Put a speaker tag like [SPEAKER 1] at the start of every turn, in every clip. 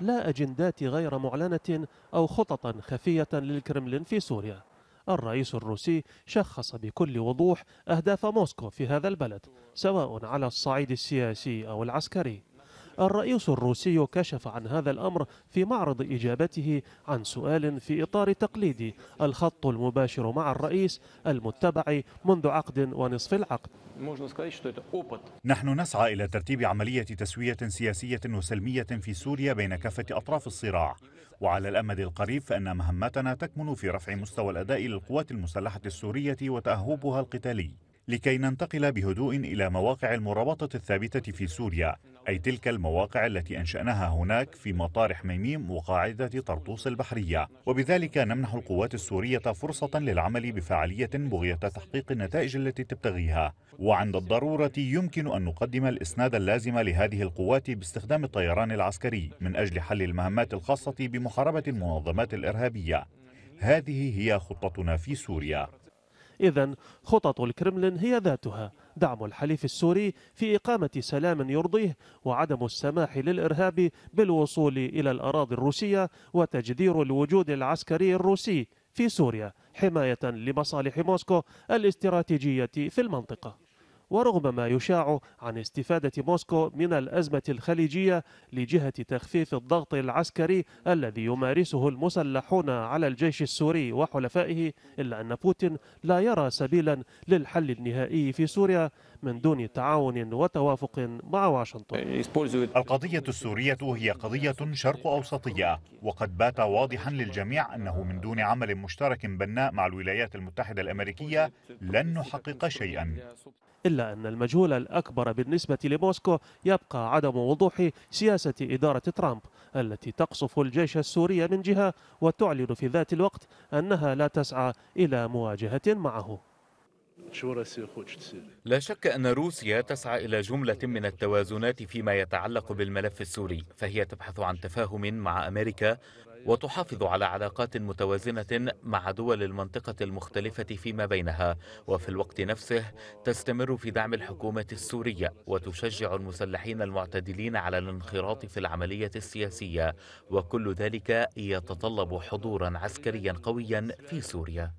[SPEAKER 1] لا أجندات غير معلنة أو خططا خفية للكرملين في سوريا الرئيس الروسي شخص بكل وضوح أهداف موسكو في هذا البلد سواء على الصعيد السياسي أو العسكري الرئيس الروسي كشف عن هذا الأمر في معرض إجابته عن سؤال في إطار تقليدي الخط المباشر مع الرئيس المتبع منذ عقد ونصف العقد
[SPEAKER 2] نحن نسعى إلى ترتيب عملية تسوية سياسية وسلمية في سوريا بين كافة أطراف الصراع وعلى الأمد القريب فإن مهمتنا تكمن في رفع مستوى الأداء للقوات المسلحة السورية وتأهبها القتالي لكي ننتقل بهدوء إلى مواقع المرابطة الثابتة في سوريا أي تلك المواقع التي أنشأناها هناك في مطار حميميم وقاعدة طرطوس البحرية وبذلك نمنح القوات السورية فرصة للعمل بفعالية بغية تحقيق النتائج التي تبتغيها وعند الضرورة يمكن أن نقدم الإسناد اللازم لهذه القوات باستخدام الطيران العسكري من أجل حل المهمات الخاصة بمحاربة المنظمات الإرهابية هذه هي خطتنا في سوريا
[SPEAKER 1] إذا خطط الكرملين هي ذاتها دعم الحليف السوري في إقامة سلام يرضيه وعدم السماح للإرهاب بالوصول إلى الأراضي الروسية وتجدير الوجود العسكري الروسي في سوريا حماية لمصالح موسكو الاستراتيجية في المنطقة ورغم ما يشاع عن استفادة موسكو من الأزمة الخليجية لجهة تخفيف الضغط العسكري الذي يمارسه المسلحون على الجيش السوري وحلفائه إلا أن بوتين لا يرى سبيلا للحل النهائي في سوريا من دون تعاون وتوافق مع واشنطن
[SPEAKER 2] القضية السورية هي قضية شرق أوسطية وقد بات واضحا للجميع أنه من دون عمل مشترك بناء مع الولايات المتحدة الأمريكية لن نحقق شيئا
[SPEAKER 1] إلا أن المجهول الأكبر بالنسبة لموسكو يبقى عدم وضوح سياسة إدارة ترامب التي تقصف الجيش السوري من جهة وتعلن في ذات الوقت أنها لا تسعى إلى مواجهة معه
[SPEAKER 3] لا شك أن روسيا تسعى إلى جملة من التوازنات فيما يتعلق بالملف السوري فهي تبحث عن تفاهم مع أمريكا أيوة. وتحافظ على علاقات متوازنة مع دول المنطقة المختلفة فيما بينها وفي الوقت نفسه تستمر في دعم الحكومة السورية وتشجع المسلحين المعتدلين على الانخراط في العملية السياسية وكل ذلك يتطلب حضورا عسكريا قويا في سوريا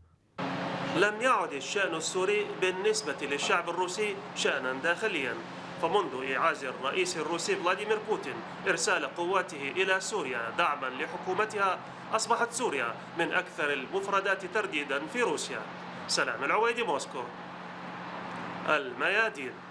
[SPEAKER 1] لم يعد الشأن السوري بالنسبة للشعب الروسي شأنا داخليا فمنذ إعاز الرئيس الروسي فلاديمير بوتين إرسال قواته إلى سوريا دعما لحكومتها أصبحت سوريا من أكثر المفردات ترديدا في روسيا سلام العويدي موسكو الميادين